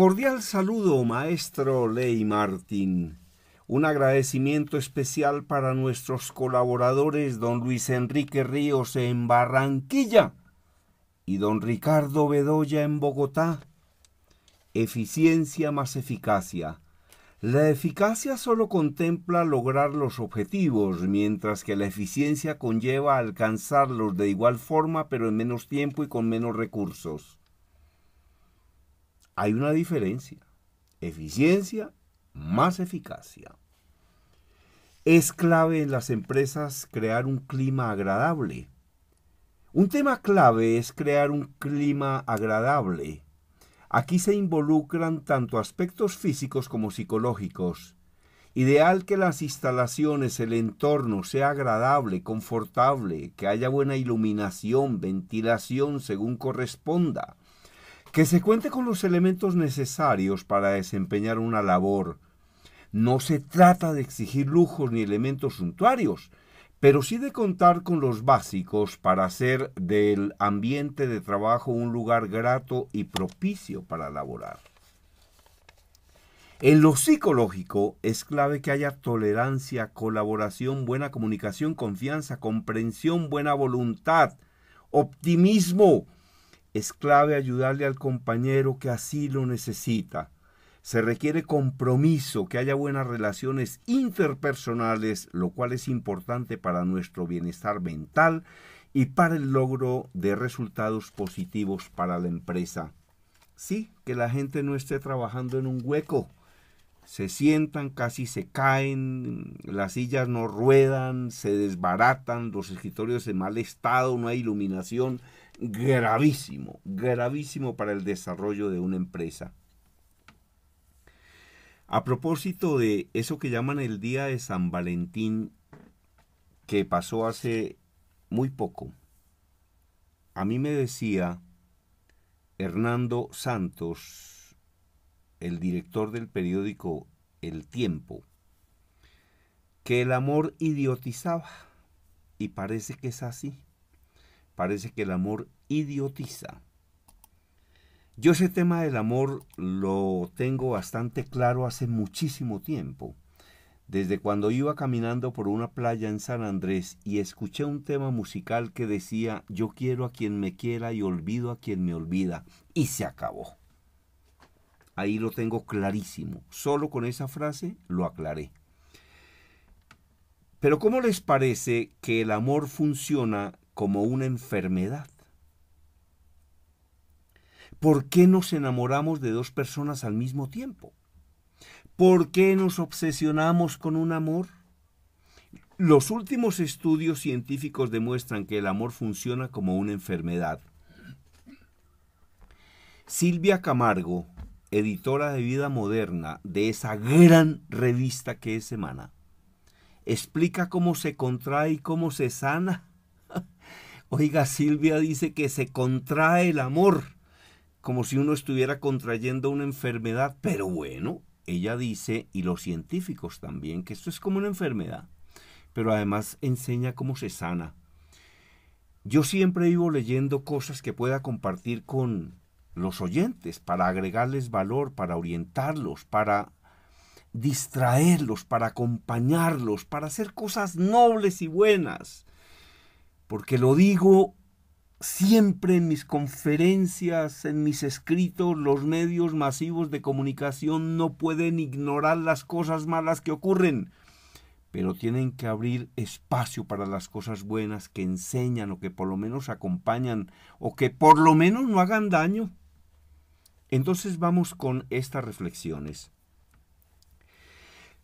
Cordial saludo, maestro Ley Martín. Un agradecimiento especial para nuestros colaboradores, don Luis Enrique Ríos en Barranquilla y don Ricardo Bedoya en Bogotá. Eficiencia más eficacia. La eficacia solo contempla lograr los objetivos, mientras que la eficiencia conlleva alcanzarlos de igual forma pero en menos tiempo y con menos recursos hay una diferencia. Eficiencia más eficacia. Es clave en las empresas crear un clima agradable. Un tema clave es crear un clima agradable. Aquí se involucran tanto aspectos físicos como psicológicos. Ideal que las instalaciones, el entorno sea agradable, confortable, que haya buena iluminación, ventilación según corresponda que se cuente con los elementos necesarios para desempeñar una labor. No se trata de exigir lujos ni elementos suntuarios, pero sí de contar con los básicos para hacer del ambiente de trabajo un lugar grato y propicio para laborar. En lo psicológico es clave que haya tolerancia, colaboración, buena comunicación, confianza, comprensión, buena voluntad, optimismo, es clave ayudarle al compañero que así lo necesita. Se requiere compromiso, que haya buenas relaciones interpersonales, lo cual es importante para nuestro bienestar mental y para el logro de resultados positivos para la empresa. Sí, que la gente no esté trabajando en un hueco. Se sientan, casi se caen, las sillas no ruedan, se desbaratan, los escritorios en mal estado, no hay iluminación, gravísimo, gravísimo para el desarrollo de una empresa. A propósito de eso que llaman el Día de San Valentín, que pasó hace muy poco, a mí me decía Hernando Santos, el director del periódico El Tiempo, que el amor idiotizaba. Y parece que es así. Parece que el amor idiotiza. Yo ese tema del amor lo tengo bastante claro hace muchísimo tiempo. Desde cuando iba caminando por una playa en San Andrés y escuché un tema musical que decía yo quiero a quien me quiera y olvido a quien me olvida. Y se acabó. Ahí lo tengo clarísimo. Solo con esa frase lo aclaré. Pero ¿cómo les parece que el amor funciona como una enfermedad? ¿Por qué nos enamoramos de dos personas al mismo tiempo? ¿Por qué nos obsesionamos con un amor? Los últimos estudios científicos demuestran que el amor funciona como una enfermedad. Silvia Camargo, editora de Vida Moderna, de esa gran revista que es Semana, explica cómo se contrae y cómo se sana. Oiga, Silvia dice que se contrae el amor como si uno estuviera contrayendo una enfermedad, pero bueno, ella dice, y los científicos también, que esto es como una enfermedad, pero además enseña cómo se sana. Yo siempre vivo leyendo cosas que pueda compartir con los oyentes para agregarles valor, para orientarlos, para distraerlos, para acompañarlos, para hacer cosas nobles y buenas. Porque lo digo siempre en mis conferencias, en mis escritos, los medios masivos de comunicación no pueden ignorar las cosas malas que ocurren, pero tienen que abrir espacio para las cosas buenas que enseñan o que por lo menos acompañan o que por lo menos no hagan daño. Entonces vamos con estas reflexiones.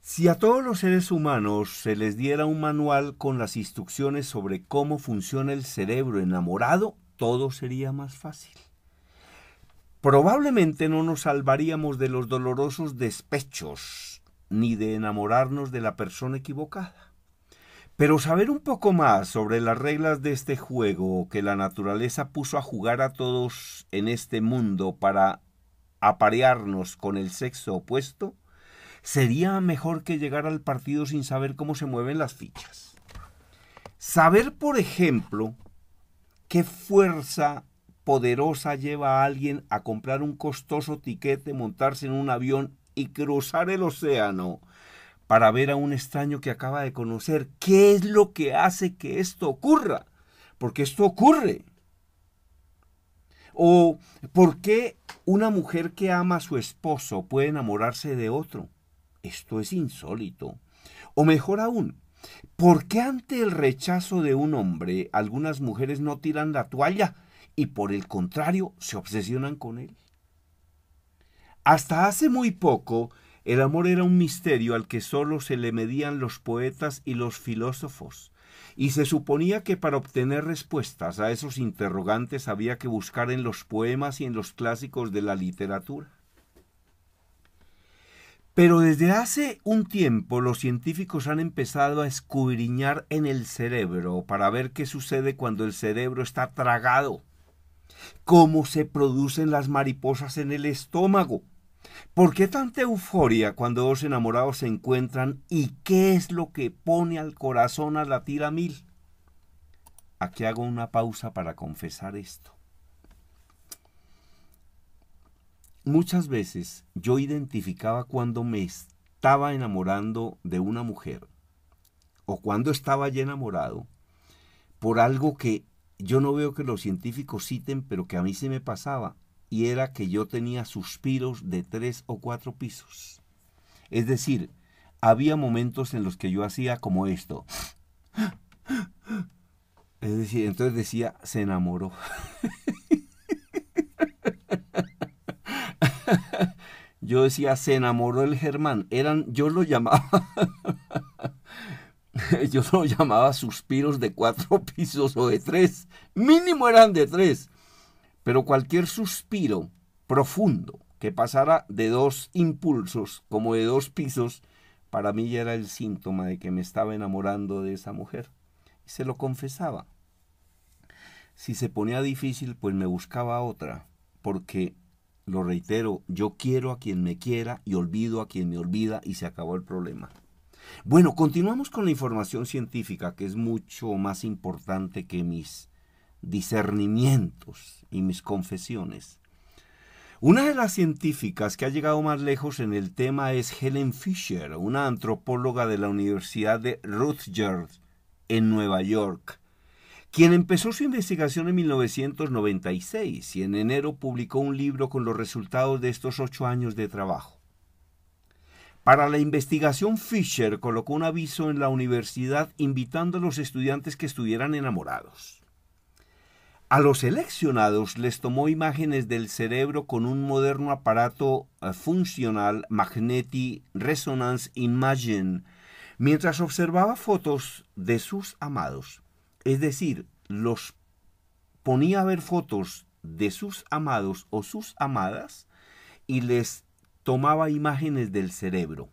Si a todos los seres humanos se les diera un manual con las instrucciones sobre cómo funciona el cerebro enamorado, todo sería más fácil. Probablemente no nos salvaríamos de los dolorosos despechos ni de enamorarnos de la persona equivocada. Pero saber un poco más sobre las reglas de este juego que la naturaleza puso a jugar a todos en este mundo para aparearnos con el sexo opuesto sería mejor que llegar al partido sin saber cómo se mueven las fichas. Saber, por ejemplo, qué fuerza poderosa lleva a alguien a comprar un costoso tiquete, montarse en un avión y cruzar el océano para ver a un extraño que acaba de conocer. ¿Qué es lo que hace que esto ocurra? Porque esto ocurre. ¿O por qué una mujer que ama a su esposo puede enamorarse de otro? Esto es insólito. O mejor aún, ¿por qué ante el rechazo de un hombre algunas mujeres no tiran la toalla y por el contrario se obsesionan con él? Hasta hace muy poco, el amor era un misterio al que solo se le medían los poetas y los filósofos, y se suponía que para obtener respuestas a esos interrogantes había que buscar en los poemas y en los clásicos de la literatura. Pero desde hace un tiempo los científicos han empezado a escudriñar en el cerebro para ver qué sucede cuando el cerebro está tragado, cómo se producen las mariposas en el estómago, por qué tanta euforia cuando dos enamorados se encuentran y qué es lo que pone al corazón a la tira mil. Aquí hago una pausa para confesar esto. Muchas veces yo identificaba cuando me estaba enamorando de una mujer o cuando estaba ya enamorado por algo que yo no veo que los científicos citen, pero que a mí se me pasaba, y era que yo tenía suspiros de tres o cuatro pisos. Es decir, había momentos en los que yo hacía como esto. Es decir, entonces decía, se enamoró. yo decía, se enamoró el Germán. Eran, yo lo llamaba, yo lo llamaba suspiros de cuatro pisos o de tres. Mínimo eran de tres. Pero cualquier suspiro profundo que pasara de dos impulsos, como de dos pisos, para mí ya era el síntoma de que me estaba enamorando de esa mujer. Y se lo confesaba. Si se ponía difícil, pues me buscaba otra, porque lo reitero, yo quiero a quien me quiera y olvido a quien me olvida y se acabó el problema. Bueno, continuamos con la información científica, que es mucho más importante que mis discernimientos y mis confesiones. Una de las científicas que ha llegado más lejos en el tema es Helen Fisher, una antropóloga de la Universidad de Rutgers en Nueva York quien empezó su investigación en 1996 y en enero publicó un libro con los resultados de estos ocho años de trabajo. Para la investigación, Fisher colocó un aviso en la universidad invitando a los estudiantes que estuvieran enamorados. A los seleccionados les tomó imágenes del cerebro con un moderno aparato eh, funcional Magnetic Resonance Imagine mientras observaba fotos de sus amados. Es decir, los ponía a ver fotos de sus amados o sus amadas y les tomaba imágenes del cerebro.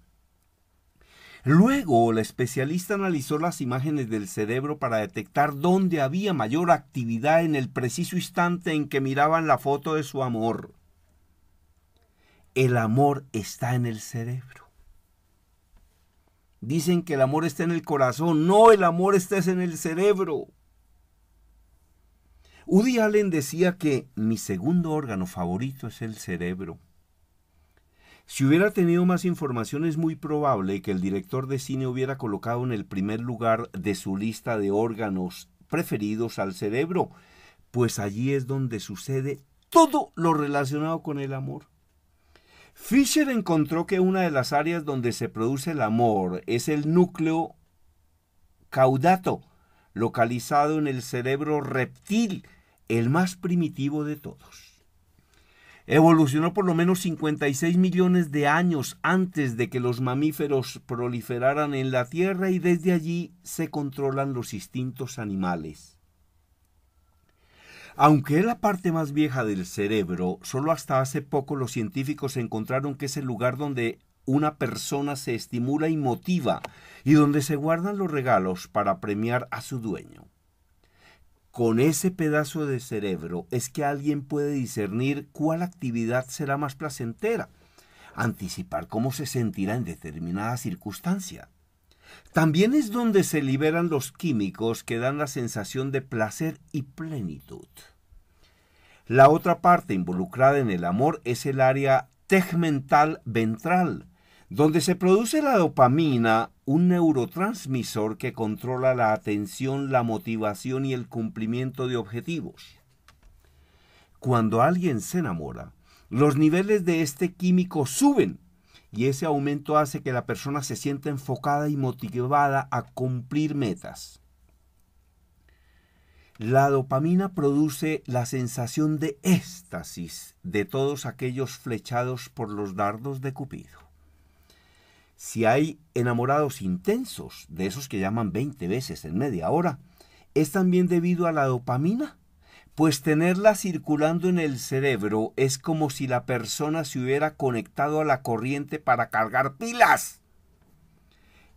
Luego, la especialista analizó las imágenes del cerebro para detectar dónde había mayor actividad en el preciso instante en que miraban la foto de su amor. El amor está en el cerebro. Dicen que el amor está en el corazón. No, el amor está en el cerebro. Woody Allen decía que mi segundo órgano favorito es el cerebro. Si hubiera tenido más información es muy probable que el director de cine hubiera colocado en el primer lugar de su lista de órganos preferidos al cerebro, pues allí es donde sucede todo lo relacionado con el amor. Fisher encontró que una de las áreas donde se produce el amor es el núcleo caudato, localizado en el cerebro reptil, el más primitivo de todos. Evolucionó por lo menos 56 millones de años antes de que los mamíferos proliferaran en la Tierra y desde allí se controlan los instintos animales. Aunque es la parte más vieja del cerebro, solo hasta hace poco los científicos encontraron que es el lugar donde una persona se estimula y motiva y donde se guardan los regalos para premiar a su dueño. Con ese pedazo de cerebro es que alguien puede discernir cuál actividad será más placentera, anticipar cómo se sentirá en determinada circunstancia también es donde se liberan los químicos que dan la sensación de placer y plenitud. La otra parte involucrada en el amor es el área tegmental ventral, donde se produce la dopamina, un neurotransmisor que controla la atención, la motivación y el cumplimiento de objetivos. Cuando alguien se enamora, los niveles de este químico suben y ese aumento hace que la persona se sienta enfocada y motivada a cumplir metas. La dopamina produce la sensación de éxtasis de todos aquellos flechados por los dardos de Cupido. Si hay enamorados intensos, de esos que llaman 20 veces en media hora, es también debido a la dopamina pues tenerla circulando en el cerebro es como si la persona se hubiera conectado a la corriente para cargar pilas.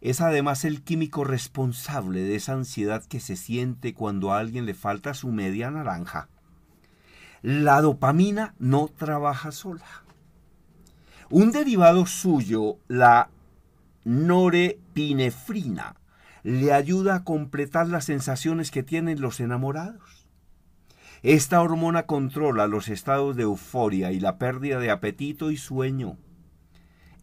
Es además el químico responsable de esa ansiedad que se siente cuando a alguien le falta su media naranja. La dopamina no trabaja sola. Un derivado suyo, la norepinefrina, le ayuda a completar las sensaciones que tienen los enamorados. Esta hormona controla los estados de euforia y la pérdida de apetito y sueño.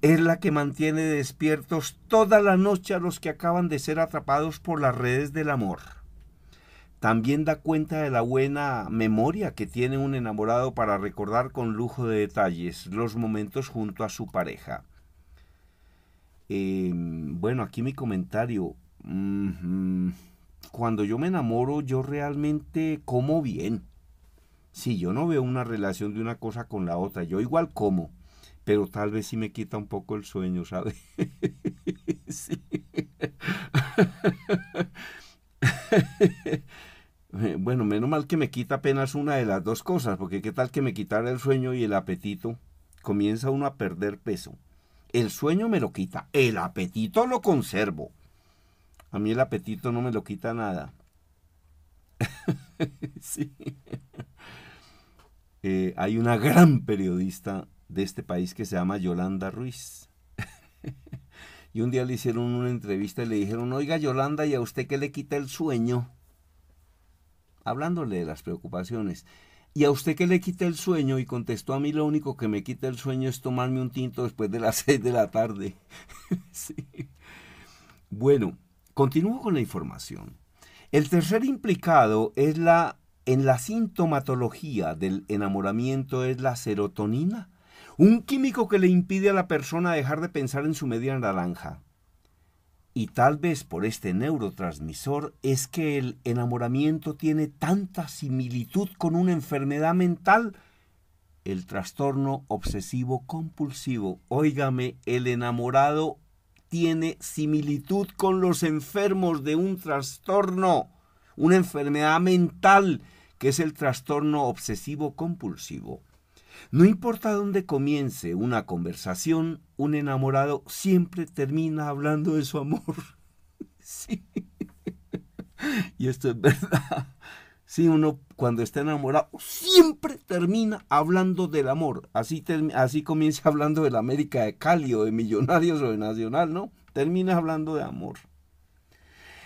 Es la que mantiene despiertos toda la noche a los que acaban de ser atrapados por las redes del amor. También da cuenta de la buena memoria que tiene un enamorado para recordar con lujo de detalles los momentos junto a su pareja. Em, bueno, aquí mi comentario. Cuando yo me enamoro, yo realmente como bien si yo no veo una relación de una cosa con la otra, yo igual como, pero tal vez sí me quita un poco el sueño, ¿sabes? bueno, menos mal que me quita apenas una de las dos cosas, porque qué tal que me quitara el sueño y el apetito, comienza uno a perder peso. El sueño me lo quita, el apetito lo conservo. A mí el apetito no me lo quita nada. sí. Eh, hay una gran periodista de este país que se llama Yolanda Ruiz. y un día le hicieron una entrevista y le dijeron, oiga Yolanda, ¿y a usted qué le quita el sueño? Hablándole de las preocupaciones. ¿Y a usted qué le quita el sueño? Y contestó, a mí lo único que me quita el sueño es tomarme un tinto después de las seis de la tarde. Bueno, continúo con la información. El tercer implicado es la en la sintomatología del enamoramiento es la serotonina, un químico que le impide a la persona dejar de pensar en su media naranja. Y tal vez por este neurotransmisor es que el enamoramiento tiene tanta similitud con una enfermedad mental, el trastorno obsesivo compulsivo. Óigame, el enamorado tiene similitud con los enfermos de un trastorno, una enfermedad mental que es el trastorno obsesivo compulsivo. No importa dónde comience una conversación, un enamorado siempre termina hablando de su amor. Sí. Y esto es verdad. Sí, uno cuando está enamorado siempre termina hablando del amor. Así, así comienza hablando de la América de Cali o de Millonarios o de Nacional, ¿no? Termina hablando de amor.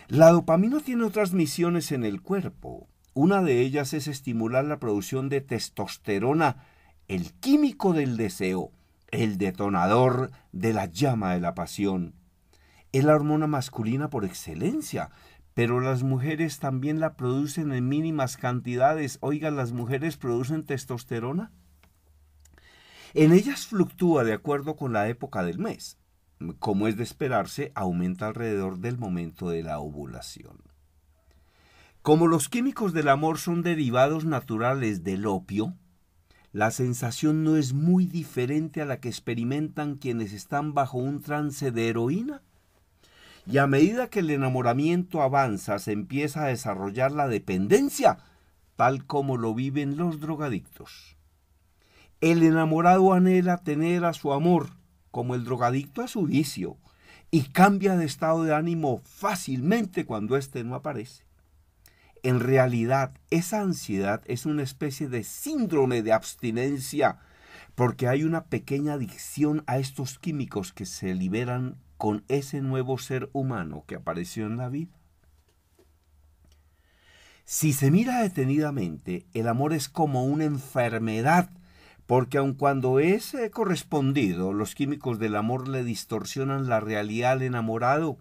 La dopamina tiene otras misiones en el cuerpo. Una de ellas es estimular la producción de testosterona, el químico del deseo, el detonador de la llama de la pasión. Es la hormona masculina por excelencia, pero las mujeres también la producen en mínimas cantidades. Oigan, ¿las mujeres producen testosterona? En ellas fluctúa de acuerdo con la época del mes. Como es de esperarse, aumenta alrededor del momento de la ovulación. Como los químicos del amor son derivados naturales del opio, la sensación no es muy diferente a la que experimentan quienes están bajo un trance de heroína. Y a medida que el enamoramiento avanza, se empieza a desarrollar la dependencia, tal como lo viven los drogadictos. El enamorado anhela tener a su amor, como el drogadicto a su vicio, y cambia de estado de ánimo fácilmente cuando éste no aparece en realidad esa ansiedad es una especie de síndrome de abstinencia, porque hay una pequeña adicción a estos químicos que se liberan con ese nuevo ser humano que apareció en la vida. Si se mira detenidamente, el amor es como una enfermedad, porque aun cuando es eh, correspondido, los químicos del amor le distorsionan la realidad al enamorado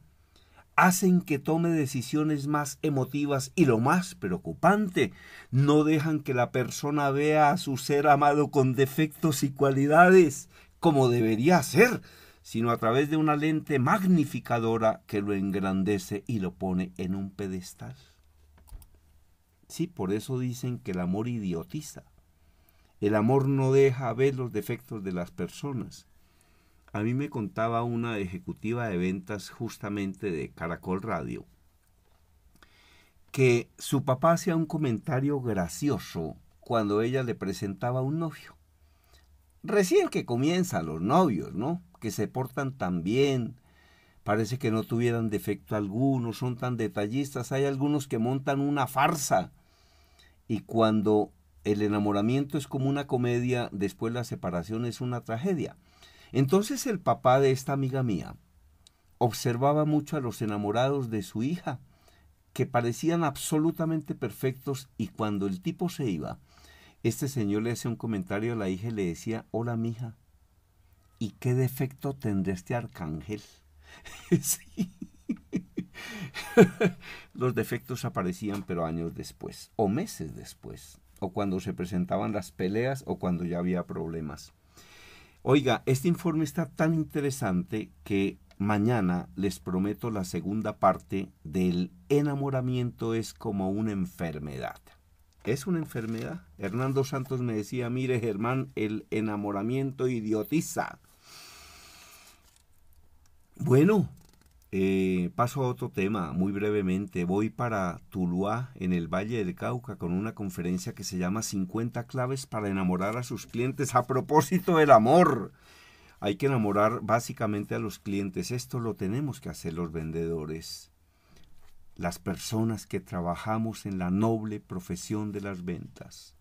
hacen que tome decisiones más emotivas y lo más preocupante, no dejan que la persona vea a su ser amado con defectos y cualidades, como debería ser, sino a través de una lente magnificadora que lo engrandece y lo pone en un pedestal. Sí, por eso dicen que el amor idiotiza. El amor no deja ver los defectos de las personas, a mí me contaba una ejecutiva de ventas justamente de Caracol Radio que su papá hacía un comentario gracioso cuando ella le presentaba un novio. Recién que comienzan los novios, ¿no? Que se portan tan bien, parece que no tuvieran defecto alguno, son tan detallistas, hay algunos que montan una farsa. Y cuando el enamoramiento es como una comedia, después la separación es una tragedia. Entonces el papá de esta amiga mía observaba mucho a los enamorados de su hija, que parecían absolutamente perfectos y cuando el tipo se iba, este señor le hacía un comentario a la hija y le decía, hola mija, ¿y qué defecto tendrá este arcángel? los defectos aparecían pero años después, o meses después, o cuando se presentaban las peleas, o cuando ya había problemas. Oiga, este informe está tan interesante que mañana les prometo la segunda parte del enamoramiento es como una enfermedad. Es una enfermedad. Hernando Santos me decía, mire Germán, el enamoramiento idiotiza. Bueno, eh, paso a otro tema muy brevemente. Voy para Tuluá, en el Valle del Cauca, con una conferencia que se llama 50 claves para enamorar a sus clientes a propósito del amor. Hay que enamorar básicamente a los clientes. Esto lo tenemos que hacer los vendedores. Las personas que trabajamos en la noble profesión de las ventas.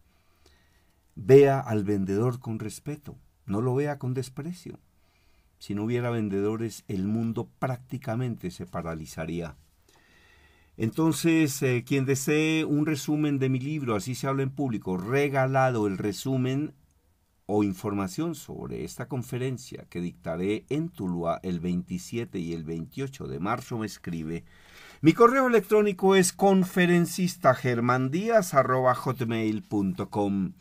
Vea al vendedor con respeto, no lo vea con desprecio. Si no hubiera vendedores, el mundo prácticamente se paralizaría. Entonces, eh, quien desee un resumen de mi libro, así se habla en público, regalado el resumen o información sobre esta conferencia que dictaré en Tuluá el 27 y el 28 de marzo, me escribe. Mi correo electrónico es conferencistagermandías.com.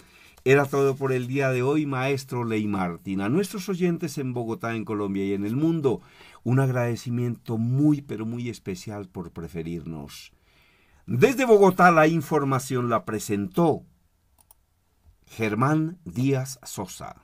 Era todo por el día de hoy, maestro Ley Martín. A nuestros oyentes en Bogotá, en Colombia y en el mundo, un agradecimiento muy, pero muy especial por preferirnos. Desde Bogotá la información la presentó Germán Díaz Sosa.